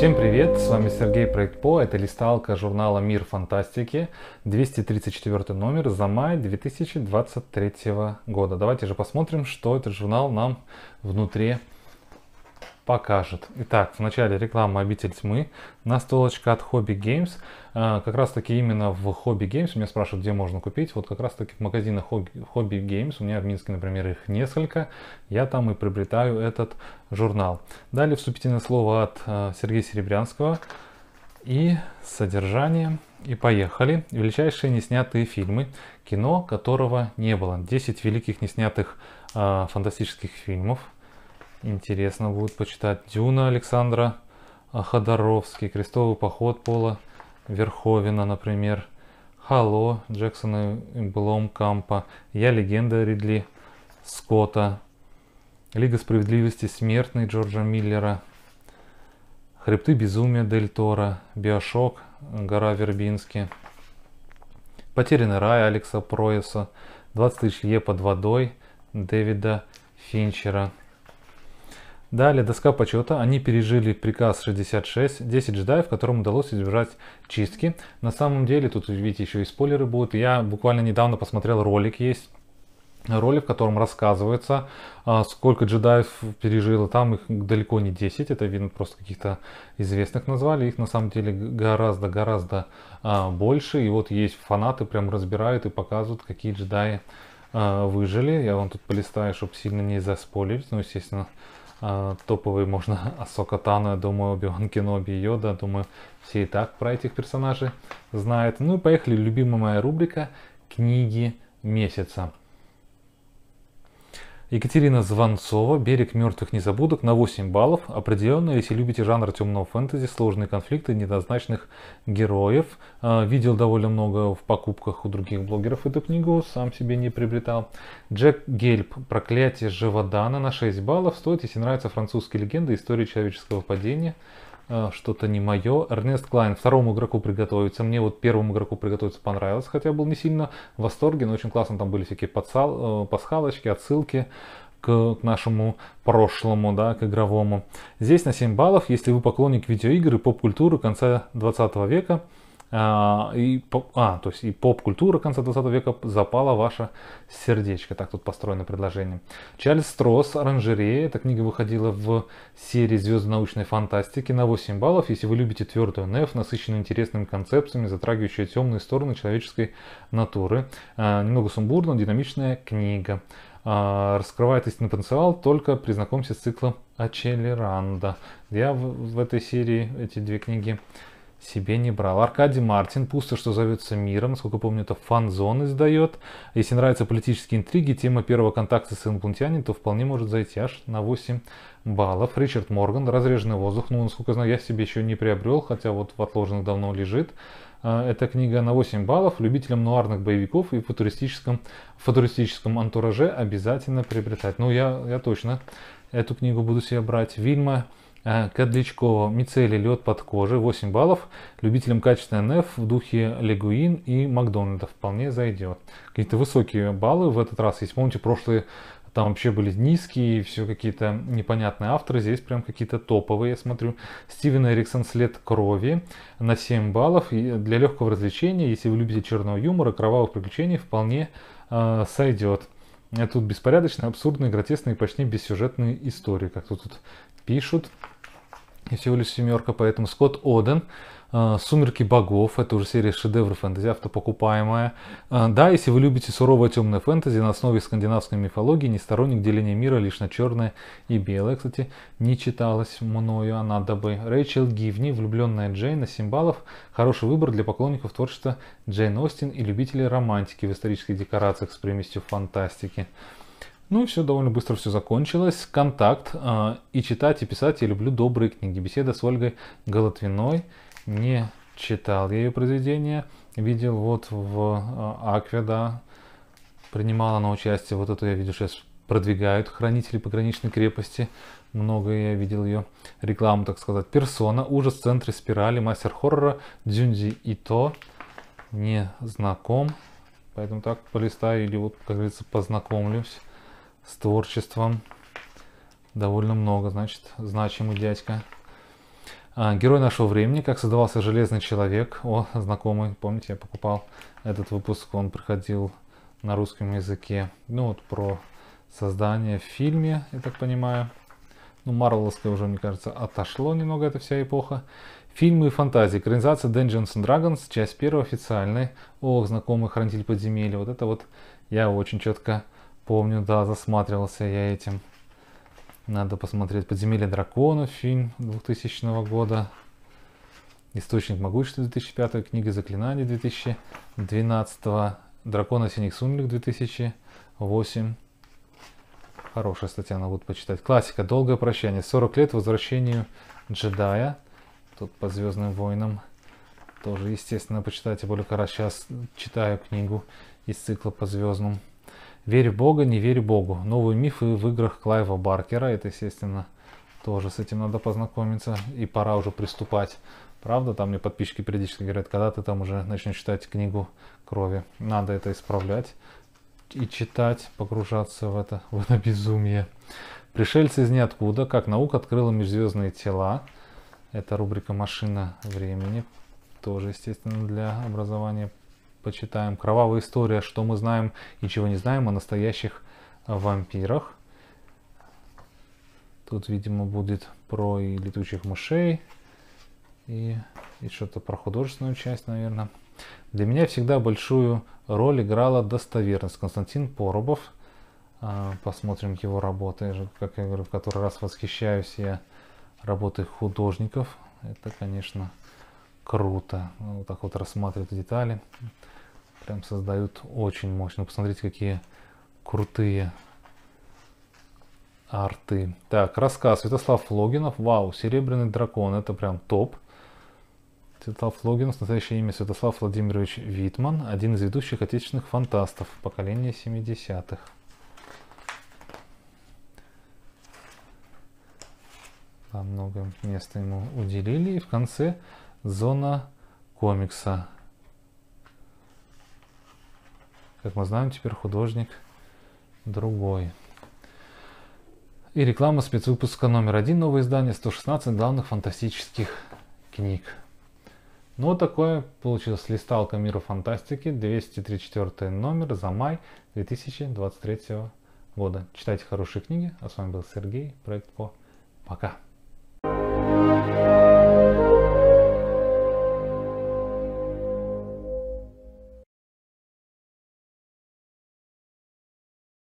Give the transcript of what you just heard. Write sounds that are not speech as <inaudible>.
Всем привет, с вами Сергей Проект это листалка журнала «Мир фантастики», 234 номер за май 2023 года. Давайте же посмотрим, что этот журнал нам внутри покажет. Итак, в начале реклама «Обитель тьмы», настолочка от Hobby Games. А, как раз таки именно в Hobby Games, меня спрашивают, где можно купить. Вот как раз таки в магазинах Hobby, Hobby Games, у меня в Минске, например, их несколько, я там и приобретаю этот журнал. Далее вступительное слово от а, Сергея Серебрянского и содержание. И поехали. Величайшие неснятые фильмы, кино которого не было. 10 великих неснятых э, фантастических фильмов, Интересно будет почитать Дюна Александра а, Ходоровский, Крестовый поход Пола Верховина, например, Хало Джексона Блом Кампа, Я легенда Ридли Скотта, Лига справедливости смертной Джорджа Миллера, Хребты безумия Дель Тора, Биошок Гора Вербински, Потерянный рай Алекса Проеса, 20 тысяч лье под водой Дэвида Финчера – Далее доска почета. Они пережили приказ 66, 10 джедаев, которым удалось избежать чистки. На самом деле, тут видите, еще и спойлеры будут. Я буквально недавно посмотрел ролик, есть ролик, в котором рассказывается, а, сколько джедаев пережило. Там их далеко не 10, это видно просто каких-то известных назвали. Их на самом деле гораздо-гораздо а, больше. И вот есть фанаты, прям разбирают и показывают, какие джедаи а, выжили. Я вам тут полистаю, чтобы сильно не заспойлерить. Ну, естественно, а, топовые можно <laughs> Асока Тана, думаю, Оби-Ван Кеноби и Йода. Думаю, все и так про этих персонажей знают. Ну и поехали, любимая моя рубрика «Книги месяца». Екатерина Званцова «Берег мертвых незабудок» на 8 баллов. Определенно, если любите жанр темного фэнтези, сложные конфликты, недозначных героев. А, видел довольно много в покупках у других блогеров эту книгу, сам себе не приобретал. Джек Гельп «Проклятие Живодана» на 6 баллов стоит, если нравятся французские легенды истории человеческого падения. Э, что-то не мое. Эрнест Клайн второму игроку приготовится. Мне вот первому игроку приготовиться понравилось, хотя был не сильно в восторге, но очень классно там были всякие подсал, э, пасхалочки, отсылки к, к нашему прошлому, да, к игровому. Здесь на 7 баллов, если вы поклонник видеоигр и поп-культуры конца 20 века, а, и, а, то есть и поп-культура конца 20 века запала ваше сердечко. Так тут построено предложение. Чарльз Стросс «Оранжерея». Эта книга выходила в серии «Звезды научной фантастики» на 8 баллов. Если вы любите твердую НФ, насыщенную интересными концепциями, затрагивающую темные стороны человеческой натуры. А, немного сумбурно, динамичная книга а, раскрывает истинный потенциал, только при знакомстве с циклом Ранда Я в, в этой серии эти две книги себе не брал. Аркадий Мартин, пусто, что зовется миром, сколько помню, это фан-зон издает. Если нравятся политические интриги, тема первого контакта с инопланетянином, то вполне может зайти аж на 8 баллов. Ричард Морган, разреженный воздух, ну, насколько я знаю, я себе еще не приобрел, хотя вот в отложенных давно лежит. Э, эта книга на 8 баллов. Любителям нуарных боевиков и футуристическом, футуристическом антураже обязательно приобретать. Ну, я, я точно эту книгу буду себе брать. Вильма а, Кадличкова, мицелий, лед под кожей, 8 баллов. Любителям качественной НФ в духе Легуин и Макдональда вполне зайдет. Какие-то высокие баллы в этот раз. есть помните, прошлые там вообще были низкие, все какие-то непонятные авторы. Здесь прям какие-то топовые, я смотрю. Стивен Эриксон «След крови» на 7 баллов. И для легкого развлечения, если вы любите черного юмора, кровавых приключений, вполне э, а, сойдет. Это Тут беспорядочные, абсурдные, гротесные, почти бессюжетные истории, как тут, тут пишут. И всего лишь семерка, поэтому Скотт Оден а, Сумерки богов, это уже серия шедевров фэнтези, автопокупаемая. А, да, если вы любите суровое темное фэнтези на основе скандинавской мифологии, не сторонник деления мира лишь на черное и белое, кстати, не читалось мною, а надо бы. Рэйчел Гивни, влюбленная Джейна Симбалов, хороший выбор для поклонников творчества Джейн Остин и любителей романтики в исторических декорациях с примесью фантастики. Ну и все, довольно быстро все закончилось. Контакт. А, и читать, и писать я люблю добрые книги. Беседа с Ольгой Голотвиной не читал я ее произведения, видел вот в э, Акве, да, принимала она участие, вот это я видел, сейчас продвигают хранители пограничной крепости, много я видел ее рекламу, так сказать. Персона, ужас в центре спирали, мастер хоррора, Дзюнзи Ито, не знаком, поэтому так полистаю или вот, как говорится, познакомлюсь с творчеством. Довольно много, значит, значимый дядька. А, Герой нашего времени, как создавался Железный Человек. О, знакомый, помните, я покупал этот выпуск, он проходил на русском языке. Ну вот про создание в фильме, я так понимаю. Ну, Марвеловская уже, мне кажется, отошло немного эта вся эпоха. Фильмы и фантазии. Экранизация Dungeons and Dragons, часть первая официальная. Ох, знакомый Хранитель подземелья. Вот это вот я очень четко помню, да, засматривался я этим. Надо посмотреть «Подземелье дракона», фильм 2000 года. «Источник могущества» 2005, книга «Заклинание» 2012, «Дракона синих сумерек» 2008. Хорошая статья, надо будет почитать. Классика «Долгое прощание», 40 лет возвращению джедая. Тут по «Звездным войнам» тоже, естественно, почитайте. Более раз сейчас читаю книгу из цикла по звездным «Верь в Бога, не верь Богу». Новые мифы в играх Клайва Баркера. Это, естественно, тоже с этим надо познакомиться. И пора уже приступать. Правда, там мне подписчики периодически говорят, когда ты там уже начнешь читать книгу крови. Надо это исправлять и читать, погружаться в это, в это безумие. Пришельцы из ниоткуда, как наука открыла межзвездные тела. Это рубрика «Машина времени», тоже, естественно, для образования почитаем. Кровавая история, что мы знаем и чего не знаем о настоящих вампирах. Тут, видимо, будет про и летучих мышей, и, и что-то про художественную часть, наверное. Для меня всегда большую роль играла достоверность. Константин Поробов. А, посмотрим его работы. Как я говорю, в который раз восхищаюсь я работой художников. Это, конечно, круто. Ну, вот так вот рассматривают детали. Прям создают очень мощно. Посмотрите, какие крутые арты. Так, рассказ Святослав Логинов. Вау, Серебряный дракон. Это прям топ. Святослав Логинов, настоящее имя Святослав Владимирович Витман, один из ведущих отечественных фантастов поколения 70-х. Там много места ему уделили. И в конце зона комикса. Как мы знаем, теперь художник другой. И реклама спецвыпуска номер один, новое издание, 116 главных фантастических книг. Ну вот такое получилось листалка мира фантастики, 234 номер за май 2023 года. Читайте хорошие книги, а с вами был Сергей, проект по. Пока! thank you